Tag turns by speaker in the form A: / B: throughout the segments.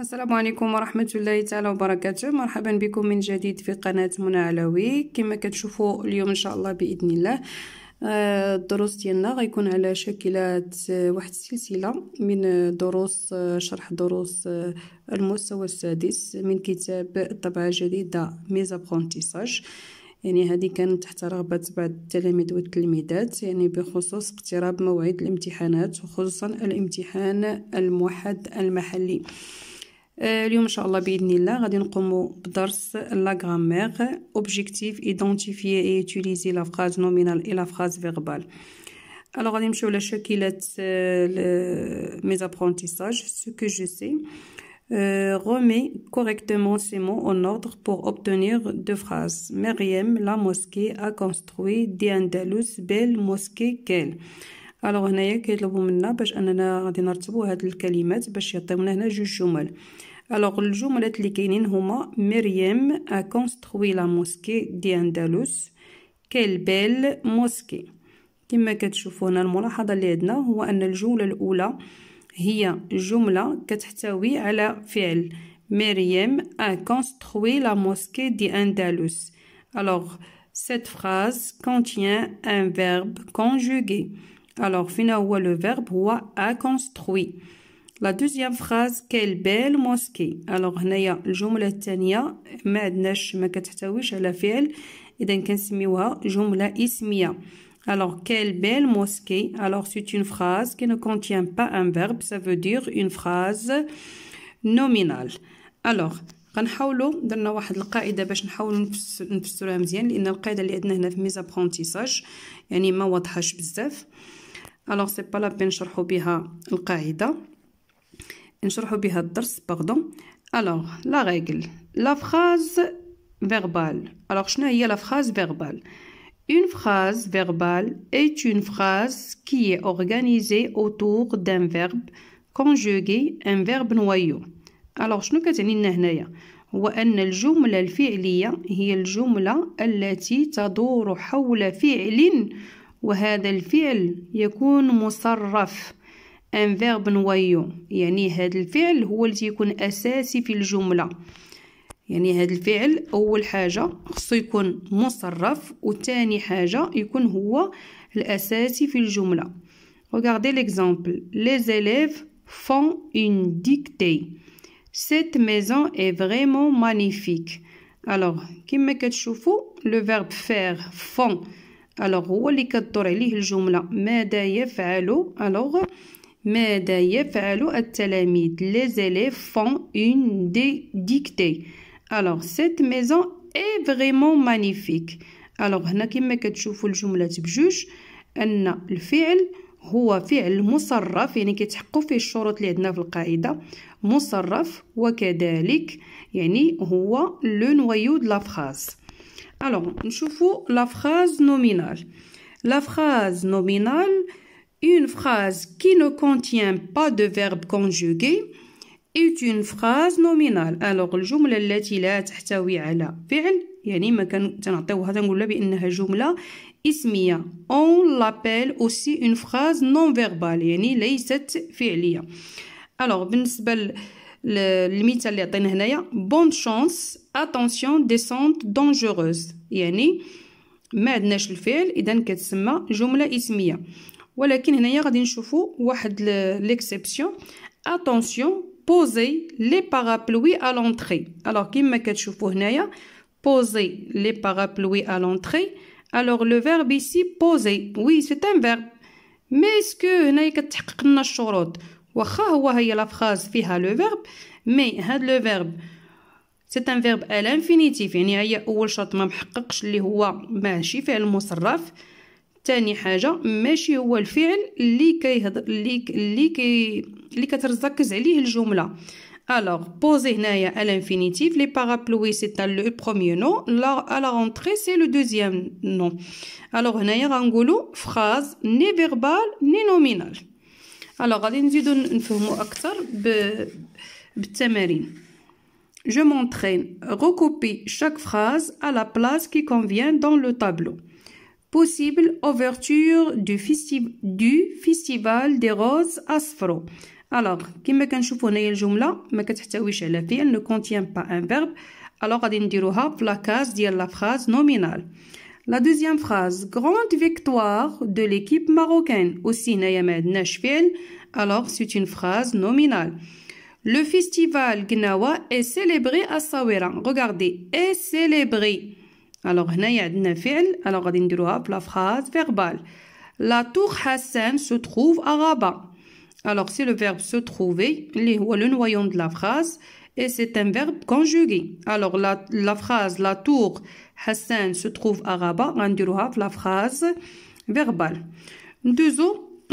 A: السلام عليكم ورحمة الله تعالى وبركاته مرحبا بكم من جديد في قناة منى علوي كما كتشوفوا اليوم إن شاء الله بإذن الله آه، الدروس ديالنا غيكون على شكل آه، واحد السلسله من آه، دروس شرح دروس المستوى السادس من كتاب الطبعه الجديده ميزا ابرونتيساج يعني هذه كانت تحت رغبة بعض التلاميذ والتلميذات يعني بخصوص اقتراب موعد الامتحانات وخصوصا الامتحان الموحد المحلي La grammaire, objectif, identifier et utiliser la phrase nominale et la phrase verbale. Alors, je vais vous dire mes apprentissages. Ce que je sais, remets correctement ces mots en ordre pour obtenir deux phrases. Mériam, la mosquée a construit des belle mosquée qu'elle. الوغ هنايا كيطلبوا منا باش اننا غادي نرتبوا هاد الكلمات باش يعطيونا هنا جوج جمل الوغ الجملات اللي كاينين هما مريم ا كونستروي لا موسكي دي اندلس كيل بيل موسكي كما كتشوفوا هنا الملاحظه اللي عندنا هو ان الجمله الاولى هي جمله كتحتوي على فعل مريم ا كونستروي لا موسكي دي d'Andalus. الوغ cette phrase contient un verbe conjugué. Alors, fina هو le verbe هو a construit. La deuxième phrase, quelle belle mosquée. Alors, هنايا الجملة الثانية ما عندناش ما كتحتويش على فعل إذا كنسميوها جملة اسمية. Alors, quelle belle mosquée. Alors, c'est une phrase qui ne contient pas un verbe, ça veut dire une phrase nominale. Alors, غنحاولوا درنا واحد القاعده باش نحاولوا نفسروها مزيان لان القاعده اللي عندنا هنا في ميز ابرونتيساج يعني ما واضحاش بزاف الوغ سي با لابين نشرحو بها القاعده نشرحو بها الدرس باردون الوغ لا ريغل لا فراز فيربال الوغ شنو هي لا فراز فيربال Une phrase verbale est une phrase qui est organisée autour d'un verbe conjugué, un verbe noyau. Alors, شنو كتعني لنا هنايا؟ هو أن الجملة الفعلية هي الجملة التي تدور حول فعل وهذا الفعل يكون مصرف ان فيرب نويو يعني هذا الفعل هو اللي يكون اساسي في الجمله يعني هذا الفعل اول حاجه خصو يكون مصرف وثاني حاجه يكون هو الاساسي في الجمله regardez l'exemple les élèves font une dictée cette maison est vraiment magnifique alors كما كتشوفوا le verbe faire font الوغ هو اللي كدور عليه الجمله ماذا يفعل الوغ ماذا يفعل التلاميذ les فون اون دي ديكتي الوغ سيت ميزون اي فريمون مانيفيك الوغ هنا كما كتشوفوا الجملات بجوج ان الفعل هو فعل مصرف يعني كيتحققوا فيه الشروط اللي عندنا في القاعده مصرف وكذلك يعني هو لو نويو دو لا فراز الوغ نشوفو لا فراز نومينال لا فراز نومينال اون فراز qui ne contient pas de verbe conjugué est une phrase nominale alors الجملة التي لا تحتوي على فعل يعني ما كان تنعطيوها تنقولها بانها جملة اسمية اون l'appelle اوسي اون فراز نون verbale يعني ليست فعلية الوغ بالنسبة les limites allèrent à 10 h hein. bonne chance. attention, descente dangereuse. il y en a. mais, naturellement, il y en a qui se mettent à jumeler ismaya. alors, le quinella, il y en une exception. attention, posez les parapluies à l'entrée. alors, il y en a qui se une exception. poser les parapluies à l'entrée. alors, le verbe ici, poser. oui, c'est un verbe. mais, il y en a qui se font une exception. واخا هو هي فراز فيها لو فيرب مي هاد لو فيرب سي ان فيرب انفينيتيف يعني هي اول شرط ما محققش اللي هو ماشي فعل مصرف تاني حاجه ماشي هو الفعل اللي كيهضر اللي اللي كي اللي كتركز عليه الجمله هنايا ال انفينيتيف لي بارابلوي سي تان لو premier نو لا ا لا رونتري سي لو دوزيام نو الوغ هنايا غنقولو فراز ني فيربال ني نومينال الوغ غادي نزيدو نفهمو اكثر ب... بالتمارين Je m'entraîne. Recopie chaque phrase à la place qui convient dans le tableau. Possible ouverture du, festi du Festival des Roses Asfro. Alors, كما كنشوفوا هنايا الجمله ما كتحتويش على فعل ne contient pas un verbe. Alors غادي نديروها في la case ديال la phrase nominale. La deuxième phrase, grande victoire de l'équipe marocaine aussi Nayamed Nashville. Alors, c'est une phrase nominale. Le festival Gnawa est célébré à Sawira. Regardez, est célébré. Alors, هنا عندنا Alors, la phrase verbale. La tour Hassan se trouve à Rabat. Alors, c'est le verbe se trouver, le noyau de la phrase et c'est un verbe conjugué. Alors la, phrase la tour Hassan se trouve à Rabat, غنديروها la phrase verbale. Deux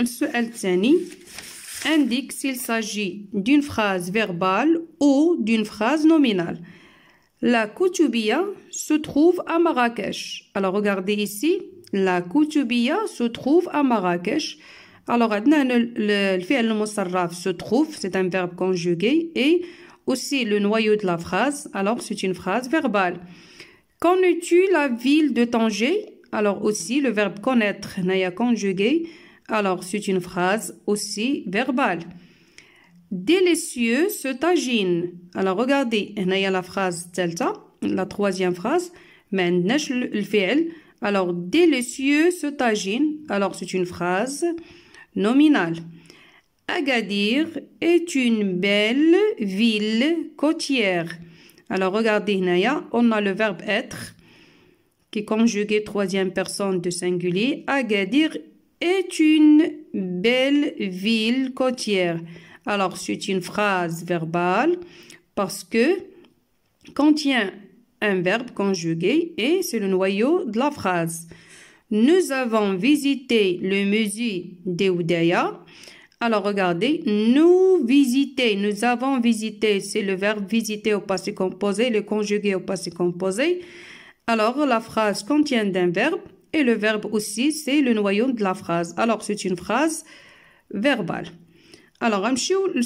A: ce tsani indique s'il s'agit d'une phrase verbale ou d'une phrase nominale. La Koutoubia se trouve à Marrakech. Alors regardez ici, la Koutoubia se trouve à Marrakech. Alors, le, le, le se trouve, c'est un verbe conjugué et aussi le noyau de la phrase. Alors, c'est une phrase verbale. Connais-tu la ville de Tanger Alors, aussi, le verbe connaître Naya conjugué Alors, c'est une phrase aussi verbale. Délicieux ce tagine. Alors, regardez, il a la phrase delta, la troisième phrase, mais le fiel. Alors, délicieux ce tagine. Alors, c'est une phrase nominale. Agadir est une belle ville côtière. Alors regardez, Naya, on a le verbe être qui est conjugué troisième personne de singulier. Agadir est une belle ville côtière. Alors c'est une phrase verbale parce que contient un verbe conjugué et c'est le noyau de la phrase. Nous avons visité le musée d'Eudéa. Alors regardez, nous visiter, nous avons visité, c'est le verbe visiter au passé composé, le conjugué au passé composé. Alors la phrase contient un verbe et le verbe aussi, c'est le noyau de la phrase. Alors c'est une phrase verbale. Alors Amchou, le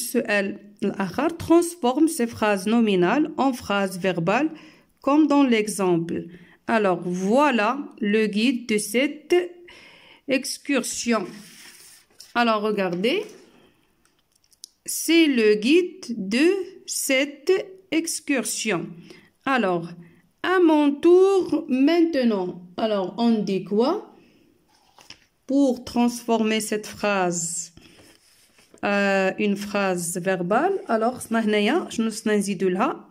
A: l'akhar transforme ces phrases nominales en phrases verbales comme dans l'exemple. Alors voilà le guide de cette excursion. Alors regardez, c'est le guide de cette excursion. Alors, à mon tour maintenant. Alors, on dit quoi pour transformer cette phrase euh, une phrase verbale alors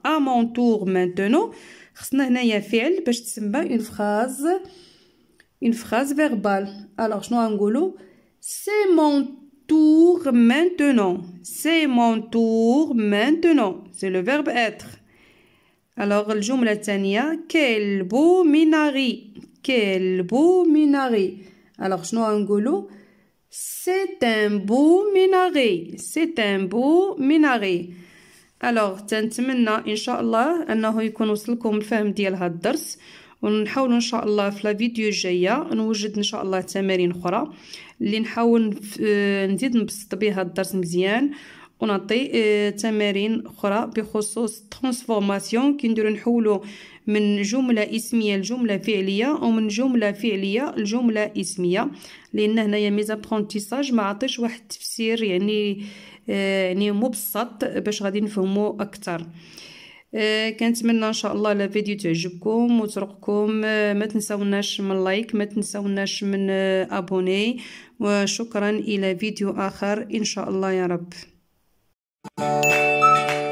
A: à mon tour maintenant une phrase une phrase verbale alors je c'est mon tour maintenant. C'est mon tour maintenant. C'est le verbe être. Alors, le jour Tania, quel beau minari. Quel beau minari. Alors, je en golo. C'est un beau minari. C'est un beau minari. Alors, t'entends n'a Inch'Allah, on a eu connu le fait de la ونحاول ان شاء الله في لا فيديو الجايه نوجد ان شاء الله تمارين اخرى اللي نحاول آه، نزيد نبسط بها الدرس مزيان ونعطي آه، تمارين اخرى بخصوص ترانسفورماسيون كي نديرو نحولو من جمله اسميه لجمله فعليه ومن جمله فعليه لجمله اسميه لان هنايا ميزابرونتيساج ما عطيش واحد التفسير يعني آه، يعني مبسط باش غادي نفهمو اكثر آه، كنتمنى ان شاء الله لا فيديو تعجبكم وترقكم آه، ما تنساوناش من لايك ما تنساوناش من آه، ابوني وشكرا الى فيديو اخر ان شاء الله يا رب